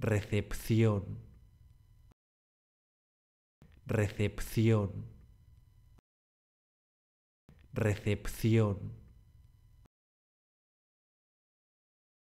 recepción, recepción, recepción.